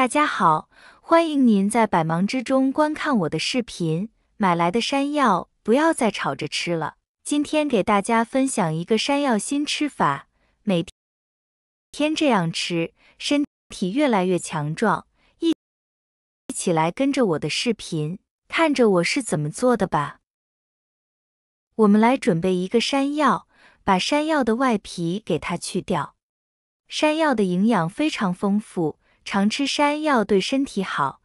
大家好，欢迎您在百忙之中观看我的视频。买来的山药不要再炒着吃了，今天给大家分享一个山药新吃法，每天这样吃，身体越来越强壮。一一起来跟着我的视频，看着我是怎么做的吧。我们来准备一个山药，把山药的外皮给它去掉。山药的营养非常丰富。常吃山药对身体好。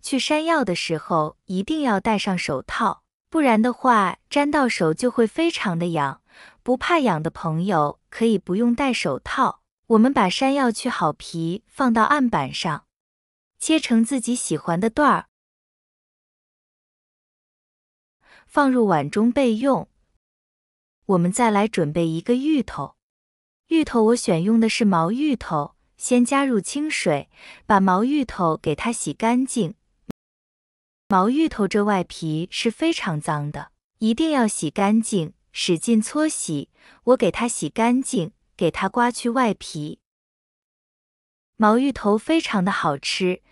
去山药的时候一定要戴上手套，不然的话粘到手就会非常的痒。不怕痒的朋友可以不用戴手套。我们把山药去好皮，放到案板上，切成自己喜欢的段儿，放入碗中备用。我们再来准备一个芋头，芋头我选用的是毛芋头。先加入清水，把毛芋头给它洗干净。毛芋头这外皮是非常脏的，一定要洗干净，使劲搓洗。我给它洗干净，给它刮去外皮。毛芋头非常的好吃，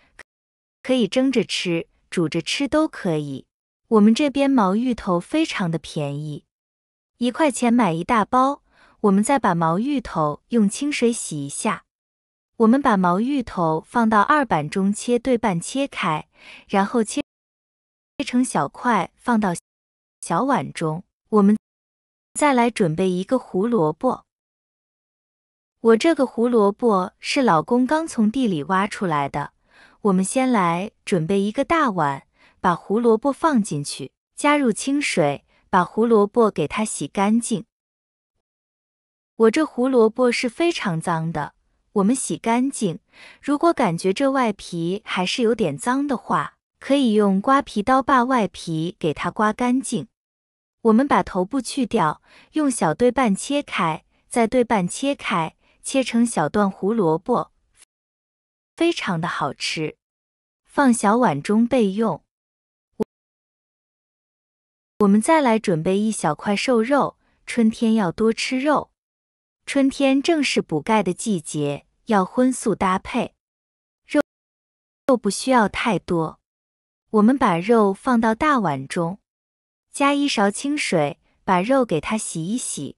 可以蒸着吃，煮着吃都可以。我们这边毛芋头非常的便宜，一块钱买一大包。我们再把毛芋头用清水洗一下。我们把毛芋头放到二板中切对半切开，然后切切成小块放到小碗中。我们再来准备一个胡萝卜。我这个胡萝卜是老公刚从地里挖出来的。我们先来准备一个大碗，把胡萝卜放进去，加入清水，把胡萝卜给它洗干净。我这胡萝卜是非常脏的。我们洗干净，如果感觉这外皮还是有点脏的话，可以用刮皮刀把外皮给它刮干净。我们把头部去掉，用小对半切开，再对半切开，切成小段胡萝卜，非常的好吃，放小碗中备用。我们再来准备一小块瘦肉，春天要多吃肉，春天正是补钙的季节。要荤素搭配，肉肉不需要太多。我们把肉放到大碗中，加一勺清水，把肉给它洗一洗。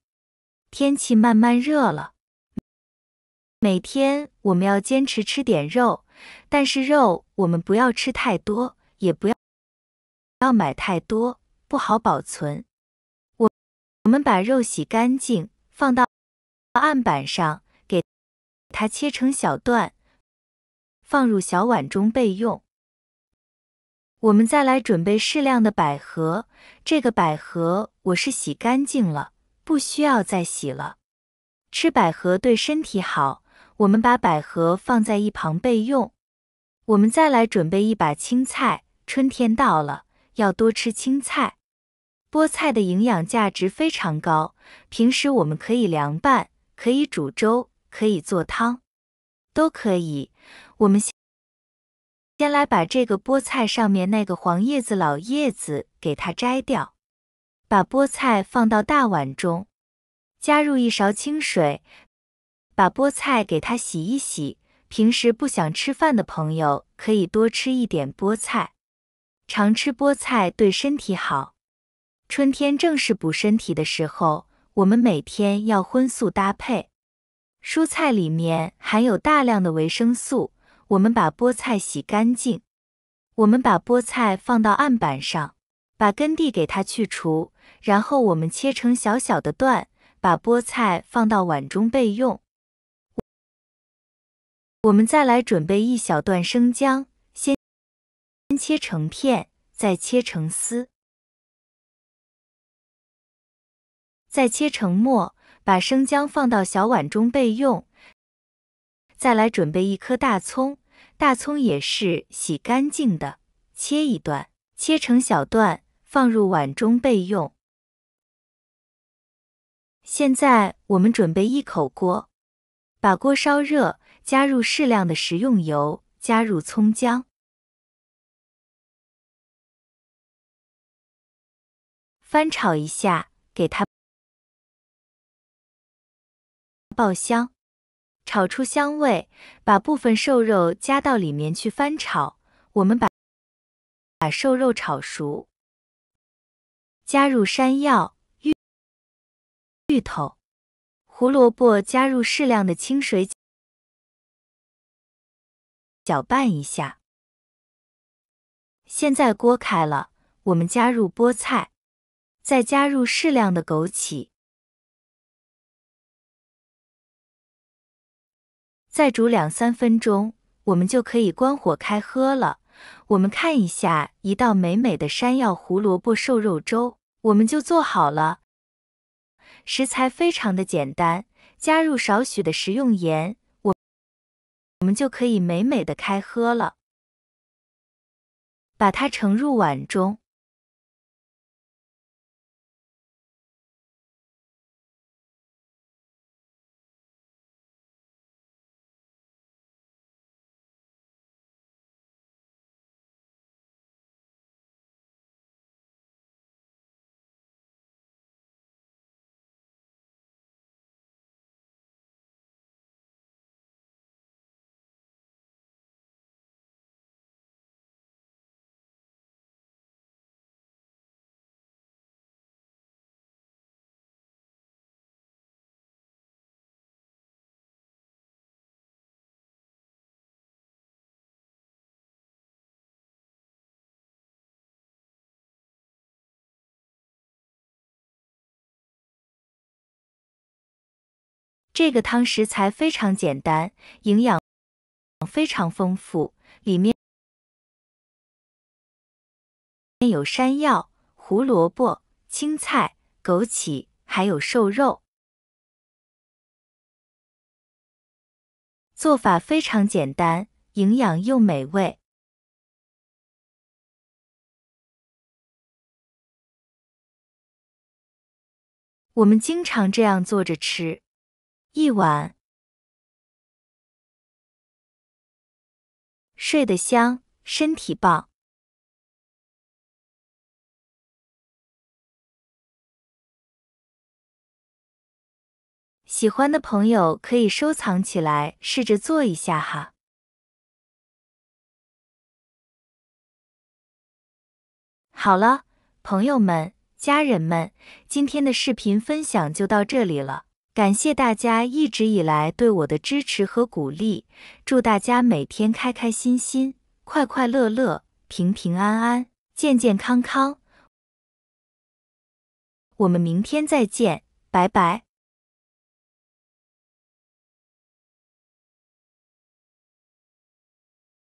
天气慢慢热了，每天我们要坚持吃点肉，但是肉我们不要吃太多，也不要不要买太多，不好保存。我我们把肉洗干净，放到案板上。它切成小段，放入小碗中备用。我们再来准备适量的百合，这个百合我是洗干净了，不需要再洗了。吃百合对身体好。我们把百合放在一旁备用。我们再来准备一把青菜，春天到了，要多吃青菜。菠菜的营养价值非常高，平时我们可以凉拌，可以煮粥。可以做汤，都可以。我们先先来把这个菠菜上面那个黄叶子、老叶子给它摘掉，把菠菜放到大碗中，加入一勺清水，把菠菜给它洗一洗。平时不想吃饭的朋友可以多吃一点菠菜，常吃菠菜对身体好。春天正是补身体的时候，我们每天要荤素搭配。蔬菜里面含有大量的维生素。我们把菠菜洗干净，我们把菠菜放到案板上，把根蒂给它去除，然后我们切成小小的段，把菠菜放到碗中备用。我们再来准备一小段生姜，先先切成片，再切成丝，再切成末。把生姜放到小碗中备用。再来准备一颗大葱，大葱也是洗干净的，切一段，切成小段，放入碗中备用。现在我们准备一口锅，把锅烧热，加入适量的食用油，加入葱姜，翻炒一下，给它。爆香，炒出香味，把部分瘦肉加到里面去翻炒。我们把把瘦肉炒熟，加入山药、芋芋头、胡萝卜，加入适量的清水，搅拌一下。现在锅开了，我们加入菠菜，再加入适量的枸杞。再煮两三分钟，我们就可以关火开喝了。我们看一下一道美美的山药胡萝卜瘦肉粥，我们就做好了。食材非常的简单，加入少许的食用盐，我我们就可以美美的开喝了。把它盛入碗中。这个汤食材非常简单，营养非常丰富，里面有山药、胡萝卜、青菜、枸杞，还有瘦肉。做法非常简单，营养又美味。我们经常这样做着吃。一晚睡得香，身体棒。喜欢的朋友可以收藏起来，试着做一下哈。好了，朋友们、家人们，今天的视频分享就到这里了。感谢大家一直以来对我的支持和鼓励，祝大家每天开开心心、快快乐乐、平平安安、健健康康。我们明天再见，拜拜。